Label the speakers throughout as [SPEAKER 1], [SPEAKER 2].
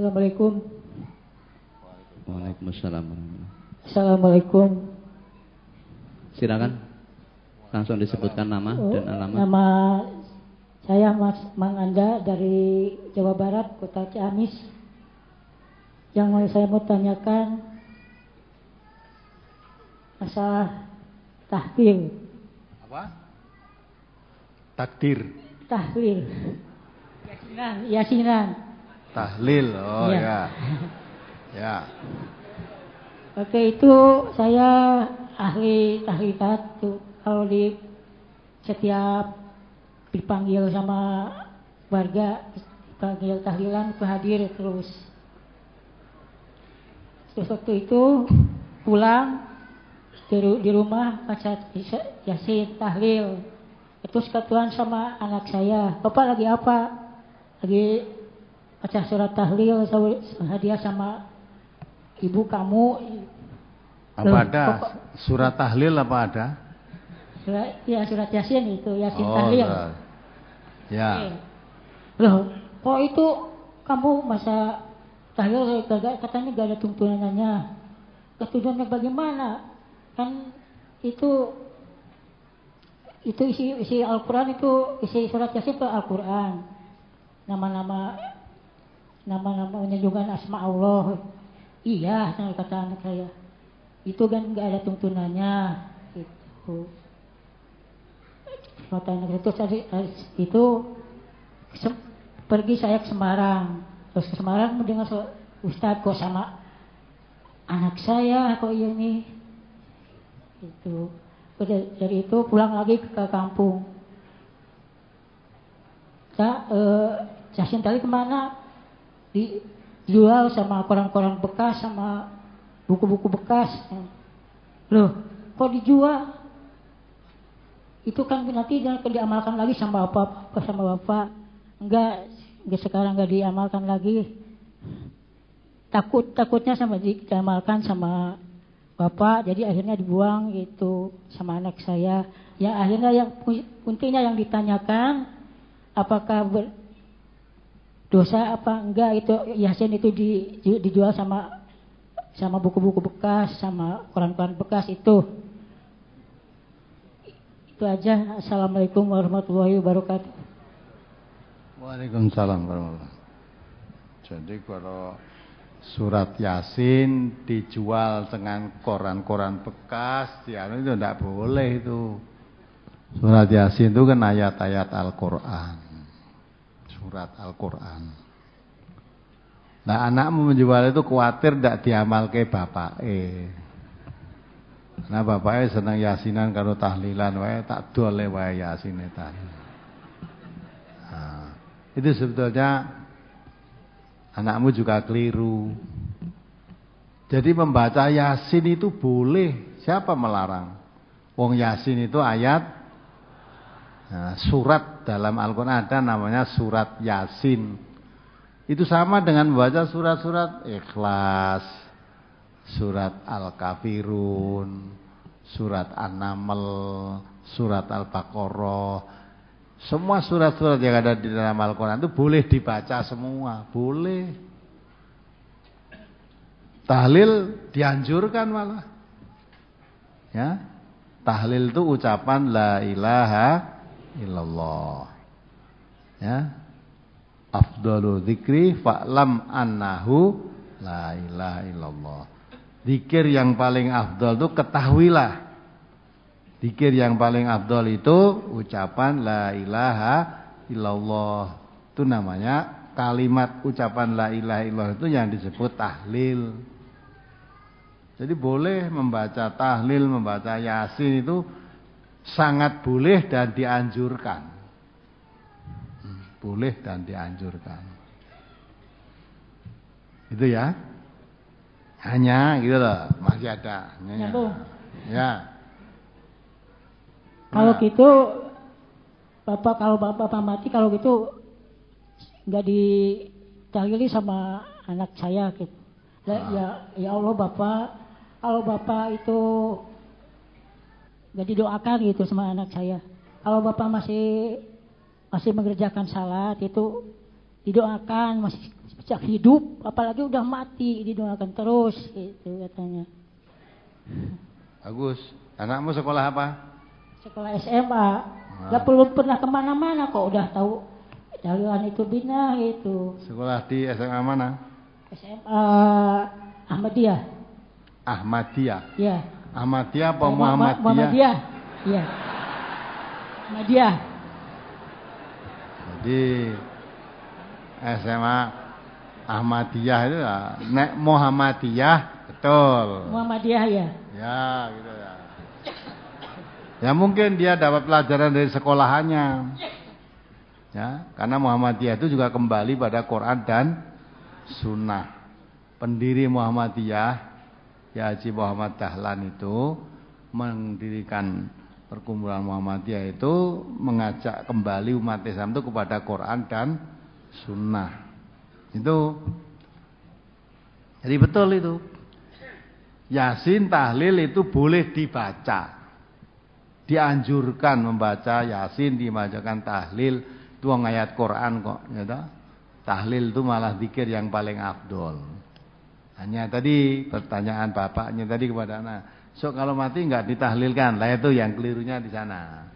[SPEAKER 1] Assalamualaikum. Waalaikumsalam. Assalamualaikum. Silakan. Langsung disebutkan nama oh, dan alamat. Nama saya Mas Manganda dari Jawa Barat, Kota Ciamis. Yang mau saya mau tanyakan masalah tahdir.
[SPEAKER 2] Apa? Takdir.
[SPEAKER 1] Tahdir. Yasinan, yasinan.
[SPEAKER 2] Tahlil. Oh iya. ya. Ya.
[SPEAKER 1] ya. itu saya ahli tahlilat tuh kalau di setiap dipanggil sama warga dipanggil tahlilan kehadir terus. Terus waktu itu pulang di, di rumah baca yasin tahlil. Terus ketuan sama anak saya, bapak lagi apa? Lagi baca surat tahlil hadiah sama ibu kamu
[SPEAKER 2] apa Loh, ada pokok, surat tahlil apa ada
[SPEAKER 1] surat ya surat yasin itu yasin oh, tahlil ya, ya. okay. loh kok itu kamu masa tahlil kagak katanya gak ada tuntunannya ketujuannya bagaimana kan itu itu isi isi Al-Quran itu isi surat yasin ke Al-Quran nama-nama nama-namanya juga asma Allah iya nah kata anak saya itu kan nggak ada tuntunannya itu kata anak itu eh, itu pergi saya ke Semarang terus ke Semarang mendengar Ustadz kok sama anak saya kok iya nih itu dari itu pulang lagi ke kampung Cak, eh, Casin tadi kemana? dijual sama koran-koran bekas sama buku-buku bekas. Loh, kok dijual? Itu kan nanti jangan diamalkan lagi sama bapak, sama bapak. Enggak, enggak sekarang enggak diamalkan lagi. Takut takutnya sama diamalkan sama bapak, jadi akhirnya dibuang gitu sama anak saya. Ya akhirnya yang intinya yang ditanyakan apakah ber, dosa apa enggak itu Yasin itu di, dijual sama sama buku-buku bekas, sama koran-koran bekas itu. Itu aja. Assalamualaikum warahmatullahi wabarakatuh.
[SPEAKER 2] Waalaikumsalam warahmatullahi Jadi kalau surat Yasin dijual dengan koran-koran bekas, ya itu tidak boleh itu. Surat Yasin itu kan ayat-ayat Al-Quran surat Al-Quran. Nah anakmu menjual itu khawatir tidak diamal ke bapak. Eh. Nah bapaknya senang yasinan kalau tahlilan wae tak dole wae yasineta. Nah, itu sebetulnya anakmu juga keliru. Jadi membaca yasin itu boleh. Siapa melarang? Wong yasin itu ayat nah, surat dalam Al-Quran ada namanya surat Yasin. Itu sama dengan baca surat-surat Ikhlas, surat Al-Kafirun, surat An-Naml, surat Al-Baqarah. Semua surat-surat yang ada di dalam Al-Quran itu boleh dibaca semua, boleh. Tahlil dianjurkan malah. Ya, Tahlil itu ucapan la ilaha illallah. Ya. Afdalu dzikri fa'lam annahu la ilaha illallah. Zikir yang paling afdal itu ketahuilah. Zikir yang paling afdal itu ucapan la ilaha illallah. Itu namanya kalimat ucapan la ilaha illallah itu yang disebut tahlil. Jadi boleh membaca tahlil, membaca yasin itu sangat boleh dan dianjurkan. Boleh dan dianjurkan. Itu ya. Hanya gitu loh, masih ada. Hanya. Ya.
[SPEAKER 1] Kalau nah. gitu Bapak kalau Bapak, Bapak mati kalau gitu nggak dicari sama anak saya gitu. Ya, ya, ya Allah Bapak, kalau Bapak itu gak didoakan gitu sama anak saya. Kalau bapak masih masih mengerjakan salat itu didoakan masih sejak hidup apalagi udah mati didoakan terus Itu katanya.
[SPEAKER 2] Agus, anakmu sekolah apa?
[SPEAKER 1] Sekolah SMA. Nah. Gak perlu pernah kemana-mana kok udah tahu jalan itu bina itu.
[SPEAKER 2] Sekolah di SMA mana?
[SPEAKER 1] SMA Ahmadiyah.
[SPEAKER 2] Ahmadiyah. Iya. Ahmadiyah apa oh, Muhammadiyah? Muhammadiyah.
[SPEAKER 1] Iya. Muhammadiyah.
[SPEAKER 2] Jadi SMA Ahmadiyah itu lah. Nek Muhammadiyah betul. Muhammadiyah ya. Ya gitu ya. Ya mungkin dia dapat pelajaran dari sekolahannya. Ya, karena Muhammadiyah itu juga kembali pada Quran dan Sunnah. Pendiri Muhammadiyah Ya Haji Muhammad Dahlan itu mendirikan perkumpulan Muhammadiyah itu mengajak kembali umat Islam itu kepada Quran dan Sunnah. Itu jadi betul itu. Yasin tahlil itu boleh dibaca. Dianjurkan membaca Yasin, dimajakan tahlil tuang ayat Quran kok, ya Tahlil itu malah dikir yang paling afdol. Hanya tadi pertanyaan bapaknya tadi kepada anak. So kalau mati nggak ditahlilkan, lah itu yang kelirunya di sana.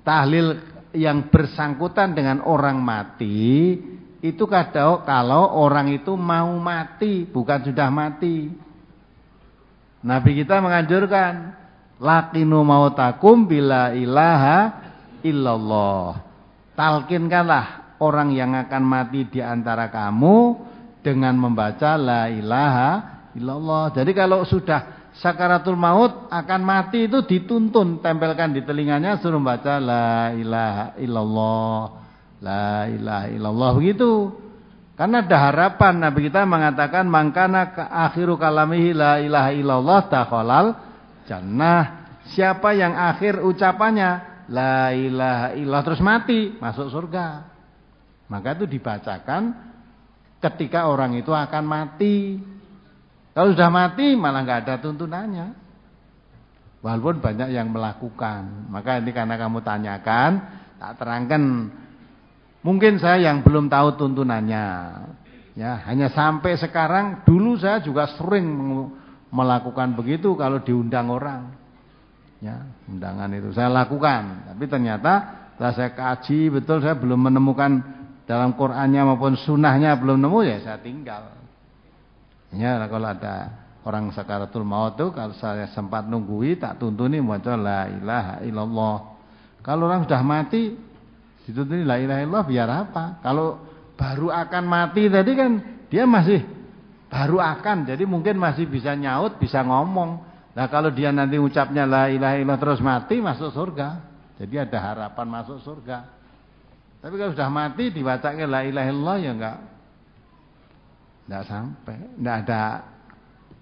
[SPEAKER 2] Tahlil yang bersangkutan dengan orang mati itu kadang kalau orang itu mau mati bukan sudah mati. Nabi kita menganjurkan lakinu mau takum bila ilaha illallah. Talkinkanlah orang yang akan mati di antara kamu dengan membaca la ilaha illallah. Jadi kalau sudah sakaratul maut akan mati itu dituntun tempelkan di telinganya suruh baca la ilaha illallah. La ilaha illallah begitu. Karena ada harapan Nabi kita mengatakan mangkana ke akhiru kalamihi la ilaha illallah takhalal jannah. Siapa yang akhir ucapannya la ilaha illallah terus mati masuk surga. Maka itu dibacakan ketika orang itu akan mati. Kalau sudah mati malah nggak ada tuntunannya. Walaupun banyak yang melakukan. Maka ini karena kamu tanyakan, tak terangkan. Mungkin saya yang belum tahu tuntunannya. Ya, hanya sampai sekarang dulu saya juga sering melakukan begitu kalau diundang orang. Ya, undangan itu saya lakukan, tapi ternyata setelah saya kaji betul saya belum menemukan dalam Qurannya maupun sunnahnya belum nemu ya saya tinggal. Ya kalau ada orang sakaratul maut tuh kalau saya sempat nunggui tak tuntuni mau la ilaha illallah. Kalau orang sudah mati dituntuni la ilaha illallah biar apa? Kalau baru akan mati tadi kan dia masih baru akan jadi mungkin masih bisa nyaut, bisa ngomong. Nah kalau dia nanti ucapnya la ilaha illallah terus mati masuk surga. Jadi ada harapan masuk surga. Tapi kalau sudah mati dibacanya la ilaha illallah ya enggak enggak sampai, enggak ada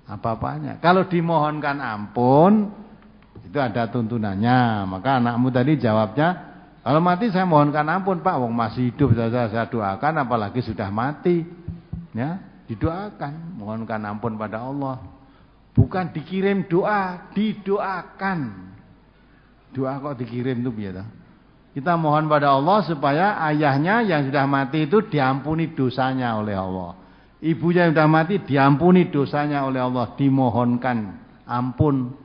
[SPEAKER 2] apa-apanya. Kalau dimohonkan ampun itu ada tuntunannya. Maka anakmu tadi jawabnya, kalau mati saya mohonkan ampun Pak, wong masih hidup saja saya doakan apalagi sudah mati. Ya, didoakan, mohonkan ampun pada Allah. Bukan dikirim doa, didoakan. Doa kok dikirim tuh biasa. Kita mohon pada Allah supaya ayahnya yang sudah mati itu diampuni dosanya oleh Allah. Ibunya yang sudah mati diampuni dosanya oleh Allah, dimohonkan ampun.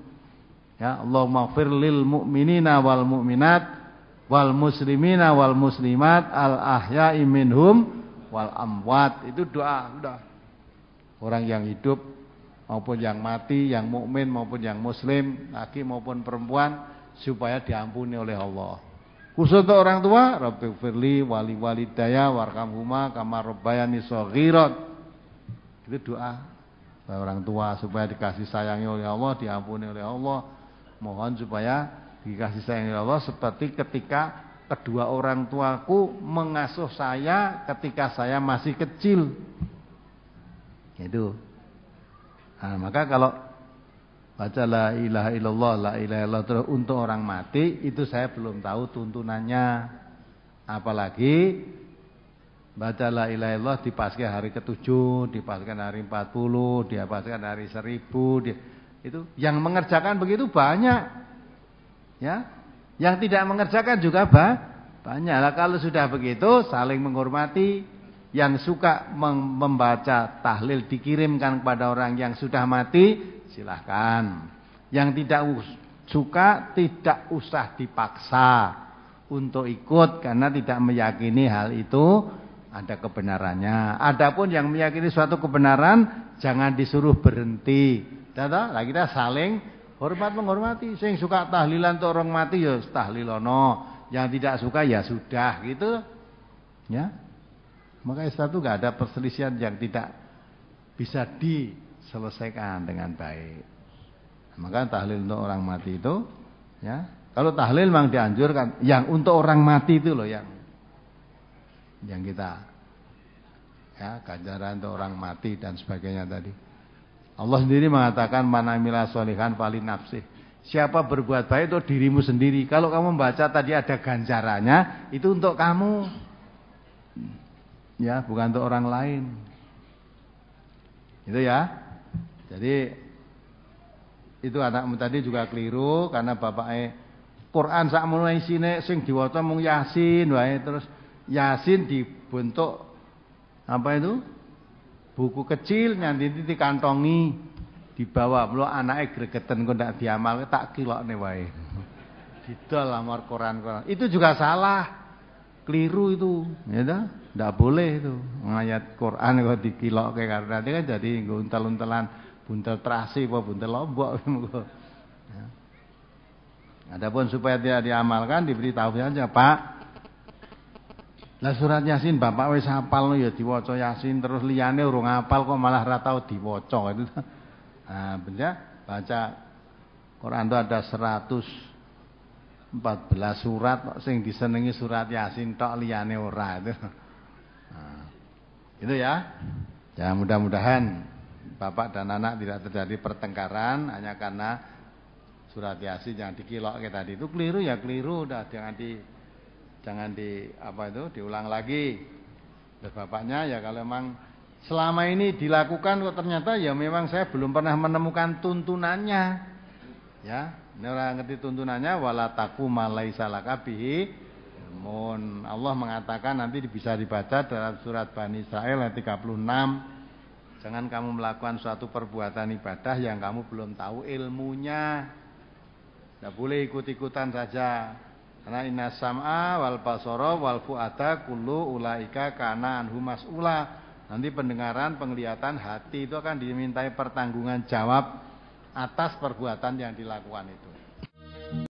[SPEAKER 2] Ya, Allah maghfir lil mu'minina wal mu'minat wal muslimina wal muslimat al ahya'i minhum wal amwat. Itu doa, sudah Orang yang hidup maupun yang mati, yang mukmin maupun yang muslim, laki maupun perempuan supaya diampuni oleh Allah. Khusus untuk orang tua, Rabbi Firli, Wali wali daya, Walidaya, Huma, Kamar bayani, Sogirot. Itu doa orang tua supaya dikasih sayangi oleh Allah, diampuni oleh Allah. Mohon supaya dikasih sayangi oleh Allah seperti ketika kedua orang tuaku mengasuh saya ketika saya masih kecil. Itu. Nah, maka kalau baca la ilaha illallah la ilaha illallah terus untuk orang mati itu saya belum tahu tuntunannya apalagi baca la ilaha illallah di pasca hari ketujuh di pasca hari puluh di pasca hari seribu di, itu yang mengerjakan begitu banyak ya yang tidak mengerjakan juga ba banyak lah kalau sudah begitu saling menghormati yang suka membaca tahlil dikirimkan kepada orang yang sudah mati silahkan. Yang tidak suka tidak usah dipaksa untuk ikut karena tidak meyakini hal itu ada kebenarannya. Adapun yang meyakini suatu kebenaran jangan disuruh berhenti. Tata, lah kita saling hormat menghormati. Sing suka tahlilan untuk orang mati ya tahlilono. Yang tidak suka ya sudah gitu. Ya. Maka itu nggak ada perselisihan yang tidak bisa di selesaikan dengan baik. Maka tahlil untuk orang mati itu ya, kalau tahlil memang dianjurkan yang untuk orang mati itu loh yang yang kita ya, ganjaran untuk orang mati dan sebagainya tadi. Allah sendiri mengatakan manamila solihan fali nafsi. Siapa berbuat baik itu dirimu sendiri. Kalau kamu membaca tadi ada ganjarannya, itu untuk kamu. Ya, bukan untuk orang lain. Itu ya. Jadi itu anakmu tadi juga keliru karena bapaknya Quran sak mulai sini sing diwoto mung Yasin wae terus Yasin dibentuk apa itu? Buku kecil nyanti titik kantongi dibawa mlo anaknya gregeten kok ndak diamal tak nih wae. Didol amar Quran Quran. Itu juga salah. Keliru itu, ya dah. Ndak boleh itu. Ngayat Quran kok kayak karena dia kan jadi ngguntal-untelan buntel terasi apa buntel lombok ya. pun supaya dia diamalkan diberitahu saja, Pak. Lah surat Yasin Bapak wis hafal ya diwaca Yasin terus liyane urung hafal kok malah ra tau diwaca. Gitu. Nah, bener ya? baca Quran itu ada 114 surat kok sing disenengi surat Yasin tok liyane ora itu. Nah, itu ya. Ya mudah-mudahan bapak dan anak tidak terjadi pertengkaran hanya karena surat yasin yang dikilok kita tadi itu keliru ya keliru udah jangan di jangan di apa itu diulang lagi dan bapaknya ya kalau memang selama ini dilakukan kok ternyata ya memang saya belum pernah menemukan tuntunannya ya ini orang ngerti tuntunannya wala taku malai lakabihi Allah mengatakan nanti bisa dibaca dalam surat Bani Israel ayat 36 Jangan kamu melakukan suatu perbuatan ibadah yang kamu belum tahu ilmunya. Tidak boleh ikut-ikutan saja. Karena inna sam'a wal basara wal fu'ata kullu ulaika kana anhu mas'ula. Nanti pendengaran, penglihatan, hati itu akan dimintai pertanggungan jawab atas perbuatan yang dilakukan itu.